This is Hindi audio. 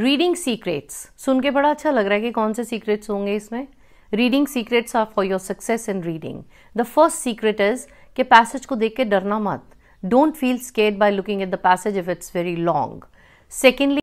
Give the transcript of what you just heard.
रीडिंग सीक्रेट्स सुन के बड़ा अच्छा लग रहा है कि कौन से सीक्रेट्स होंगे इसमें reading secrets are for your success in reading the first secret is के पैसेज को देख के डरना मत don't feel scared by looking at the passage if it's very long secondly